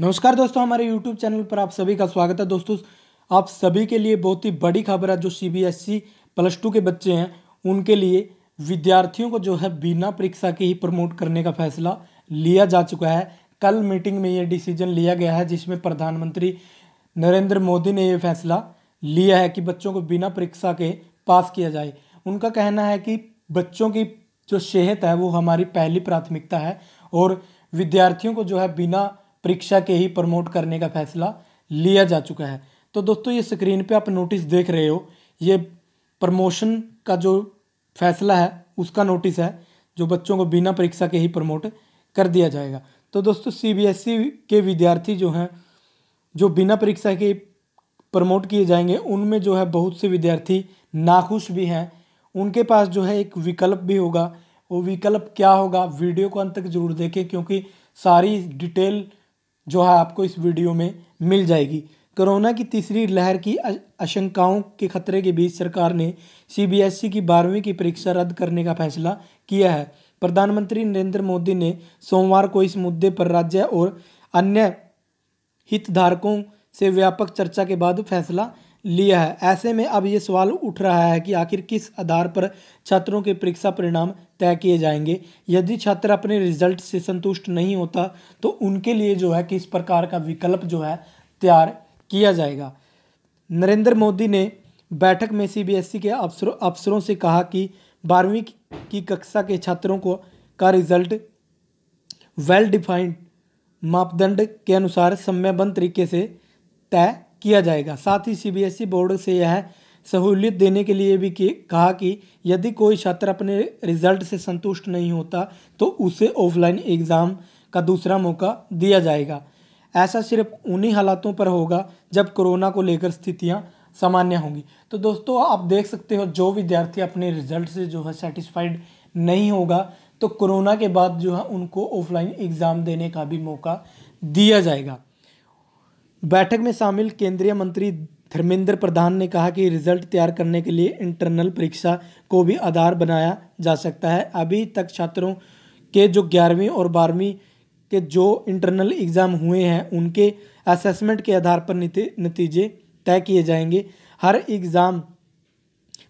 नमस्कार दोस्तों हमारे YouTube चैनल पर आप सभी का स्वागत है दोस्तों आप सभी के लिए बहुत ही बड़ी खबर है जो C B S E plus two के बच्चे हैं उनके लिए विद्यार्थियों को जो है बिना परीक्षा के ही प्रमोट करने का फैसला लिया जा चुका है कल मीटिंग में ये डिसीजन लिया गया है जिसमें प्रधानमंत्री नरेंद्र मोदी ने ये फैसला लिया है कि बच्चों को बिना परीक्षा के पास किया जाए उनका कहना है कि बच्चों की जो सेहत है वो हमारी पहली प्राथमिकता है और विद्यार्थियों को जो है बिना परीक्षा के ही प्रमोट करने का फैसला लिया जा चुका है तो दोस्तों ये स्क्रीन पे आप नोटिस देख रहे हो ये प्रमोशन का जो फैसला है उसका नोटिस है जो बच्चों को बिना परीक्षा के ही प्रमोट कर दिया जाएगा तो दोस्तों सीबीएसई e के विद्यार्थी जो हैं जो बिना परीक्षा के प्रमोट किए जाएंगे उनमें जो है बहुत से विद्यार्थी नाखुश भी हैं उनके पास जो है एक विकल्प भी होगा वो विकल्प क्या होगा वीडियो को अंत तक जरूर देखें क्योंकि सारी डिटेल जो है आपको इस वीडियो में मिल जाएगी कोरोना की तीसरी लहर की आशंकाओं के खतरे के बीच सरकार ने सीबीएसई e की बारहवीं की परीक्षा रद्द करने का फैसला किया है प्रधानमंत्री नरेंद्र मोदी ने सोमवार को इस मुद्दे पर राज्य और अन्य हितधारकों से व्यापक चर्चा के बाद फैसला लिया है ऐसे में अब ये सवाल उठ रहा है कि आखिर किस आधार पर छात्रों के परीक्षा परिणाम तय किए जाएंगे यदि छात्र अपने रिजल्ट से संतुष्ट नहीं होता तो उनके लिए जो है किस प्रकार का विकल्प जो है तैयार किया जाएगा नरेंद्र मोदी ने बैठक में सीबीएसई e के अफसरों अफसरों से कहा कि बारहवीं की कक्षा के छात्रों को का रिजल्ट वेल डिफाइंड मापदंड के अनुसार समयबद्ध तरीके से तय किया जाएगा साथ ही सीबीएसई e बोर्ड से यह सहूलियत देने के लिए भी कहा कि यदि कोई छात्र अपने रिजल्ट से संतुष्ट नहीं होता तो उसे ऑफलाइन एग्ज़ाम का दूसरा मौका दिया जाएगा ऐसा सिर्फ उन्हीं हालातों पर होगा जब कोरोना को लेकर स्थितियां सामान्य होंगी तो दोस्तों आप देख सकते हो जो विद्यार्थी अपने रिजल्ट से जो है सेटिस्फाइड नहीं होगा तो कोरोना के बाद जो है उनको ऑफलाइन एग्ज़ाम देने का भी मौका दिया जाएगा बैठक में शामिल केंद्रीय मंत्री धर्मेंद्र प्रधान ने कहा कि रिजल्ट तैयार करने के लिए इंटरनल परीक्षा को भी आधार बनाया जा सकता है अभी तक छात्रों के जो ग्यारहवीं और बारहवीं के जो इंटरनल एग्ज़ाम हुए हैं उनके असेसमेंट के आधार पर नतीजे तय किए जाएंगे हर एग्ज़ाम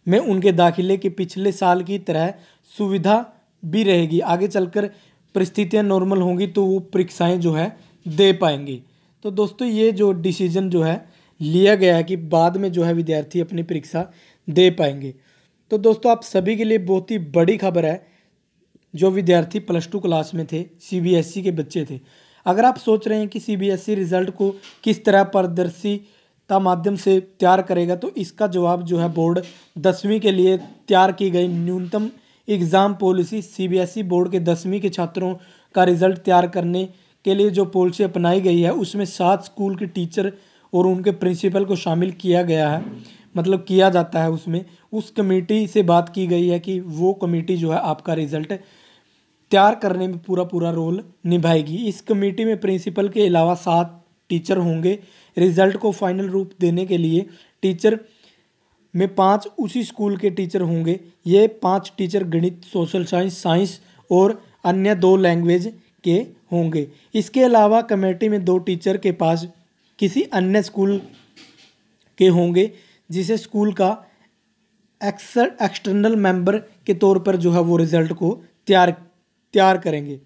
में उनके दाखिले के पिछले साल की तरह सुविधा भी रहेगी आगे चलकर परिस्थितियां नॉर्मल होंगी तो वो परीक्षाएं जो है दे पाएंगे तो दोस्तों ये जो डिसीजन जो है लिया गया है कि बाद में जो है विद्यार्थी अपनी परीक्षा दे पाएंगे तो दोस्तों आप सभी के लिए बहुत ही बड़ी खबर है जो विद्यार्थी प्लस टू क्लास में थे सीबीएसई e के बच्चे थे अगर आप सोच रहे हैं कि सीबीएसई रिजल्ट e को किस तरह पारदर्शिता माध्यम से तैयार करेगा तो इसका जवाब जो है बोर्ड दसवीं के लिए तैयार की गई न्यूनतम एग्ज़ाम पॉलिसी सीबीएसई बोर्ड के दसवीं के छात्रों का रिजल्ट तैयार करने के लिए जो पॉलिसी अपनाई गई है उसमें सात स्कूल के टीचर और उनके प्रिंसिपल को शामिल किया गया है मतलब किया जाता है उसमें उस कमेटी से बात की गई है कि वो कमेटी जो है आपका रिजल्ट तैयार करने में पूरा पूरा रोल निभाएगी इस कमेटी में प्रिंसिपल के अलावा सात टीचर होंगे रिजल्ट को फाइनल रूप देने के लिए टीचर में पांच उसी स्कूल के टीचर होंगे ये पांच टीचर गणित सोशल साइंस साइंस और अन्य दो लैंग्वेज के होंगे इसके अलावा कमेटी में दो टीचर के पास किसी अन्य स्कूल के होंगे जिसे स्कूल का एक्सर एक्सटर्नल मेंबर के तौर पर जो है वो रिज़ल्ट को तैयार तैयार करेंगे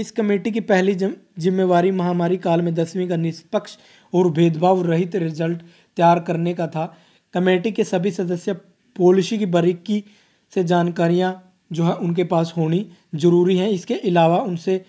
इस कमेटी की पहली जिम जिम्मेवारी महामारी काल में दसवीं का निष्पक्ष और भेदभाव रहित रिजल्ट तैयार करने का था कमेटी के सभी सदस्य पॉलिसी की बारीकी से जानकारियाँ जो है उनके पास होनी जरूरी हैं इसके अलावा उनसे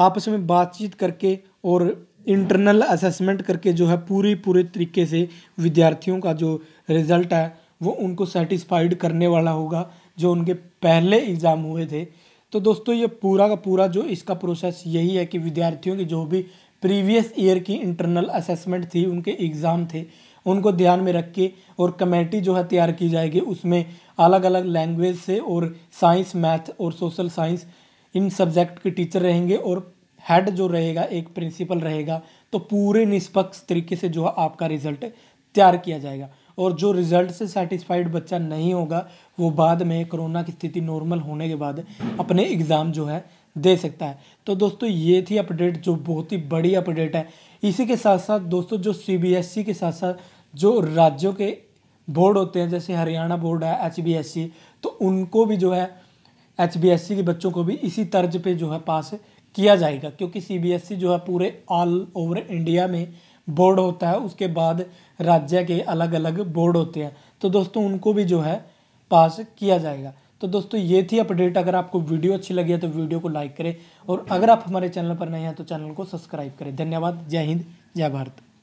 आपस में बातचीत करके और इंटरनल असेसमेंट करके जो है पूरे पूरे तरीके से विद्यार्थियों का जो रिज़ल्ट है वो उनको सेटिस्फाइड करने वाला होगा जो उनके पहले एग्ज़ाम हुए थे तो दोस्तों ये पूरा का पूरा जो इसका प्रोसेस यही है कि विद्यार्थियों की जो भी प्रीवियस ईयर की इंटरनल असेसमेंट थी उनके एग्ज़ाम थे उनको ध्यान में रख के और कमेटी जो है तैयार की जाएगी उसमें अलग अलग लैंग्वेज से और साइंस मैथ और सोशल साइंस इन सब्जेक्ट के टीचर रहेंगे और हेड जो रहेगा एक प्रिंसिपल रहेगा तो पूरे निष्पक्ष तरीके से जो है आपका रिजल्ट तैयार किया जाएगा और जो रिजल्ट से सेटिस्फाइड बच्चा नहीं होगा वो बाद में कोरोना की स्थिति नॉर्मल होने के बाद अपने एग्ज़ाम जो है दे सकता है तो दोस्तों ये थी अपडेट जो बहुत ही बड़ी अपडेट है इसी के साथ साथ दोस्तों जो सी e के साथ साथ जो राज्यों के बोर्ड होते हैं जैसे हरियाणा बोर्ड है एच e, तो उनको भी जो है एच e के बच्चों को भी इसी तर्ज पर जो है पास किया जाएगा क्योंकि सीबीएसई e जो है पूरे ऑल ओवर इंडिया में बोर्ड होता है उसके बाद राज्य के अलग अलग बोर्ड होते हैं तो दोस्तों उनको भी जो है पास किया जाएगा तो दोस्तों ये थी अपडेट अगर आपको वीडियो अच्छी लगी है तो वीडियो को लाइक करें और अगर आप हमारे चैनल पर नए हैं तो चैनल को सब्सक्राइब करें धन्यवाद जय हिंद जय भारत